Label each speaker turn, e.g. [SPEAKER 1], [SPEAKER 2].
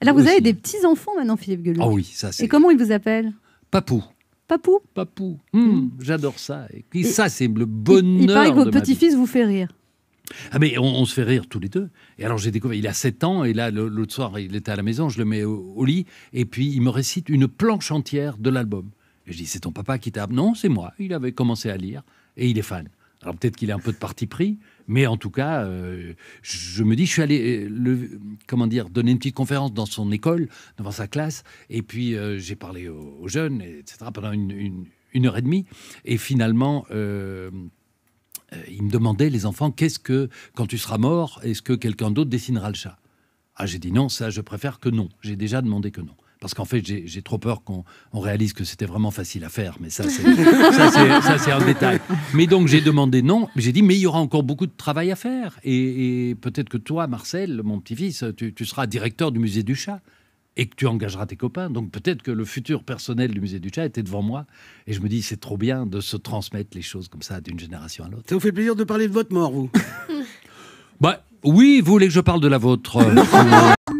[SPEAKER 1] Alors, vous avez des petits-enfants maintenant, Philippe Gueuleux. Ah oui, ça c'est. Et comment ils vous appellent Papou. Papou Papou. Mmh. Mmh, j'adore
[SPEAKER 2] ça. Et, ça, c'est le bonheur. Il, paraît que vos petit-fils vous fait rire. Ah mais on, se fait rire tous les deux. Et alors j'ai découvert, il a 7 ans, et là l'autre soir il était à la maison, je le mets au, lit, et puis il me récite une planche entière de l'album. Et je dis, c'est ton papa qui t'a... Non, c'est moi. Il avait commencé à lire, et il est fan. Alors peut-être qu'il est un peu de parti pris, mais en tout cas, euh, je me dis, je suis allé, euh, le, comment dire, donner une petite conférence dans son école, devant sa classe, et puis euh, j'ai parlé aux, jeunes, etc., pendant une, heure et demie, et finalement. il me demandait, les enfants, qu'est-ce que, quand tu seras mort, est-ce que quelqu'un d'autre dessinera le chat Ah, j'ai dit non, ça, je préfère que non. J'ai déjà demandé que non parce qu'en fait, j'ai trop peur qu'on réalise que c'était vraiment facile à faire, mais ça, c'est un détail. Mais donc, j'ai demandé non, j'ai dit, mais il y aura encore beaucoup de travail à faire. Et, peut-être que toi, Marcel, mon petit-fils, tu, tu seras directeur du musée du chat et que tu engageras tes copains. Donc peut-être que le futur personnel du musée du chat était devant moi. Et je me dis, c'est trop bien de se transmettre les choses comme ça d'une génération à l'autre. Ça vous fait plaisir de parler de votre mort, vous Bah
[SPEAKER 1] oui, vous voulez que je parle de la vôtre euh,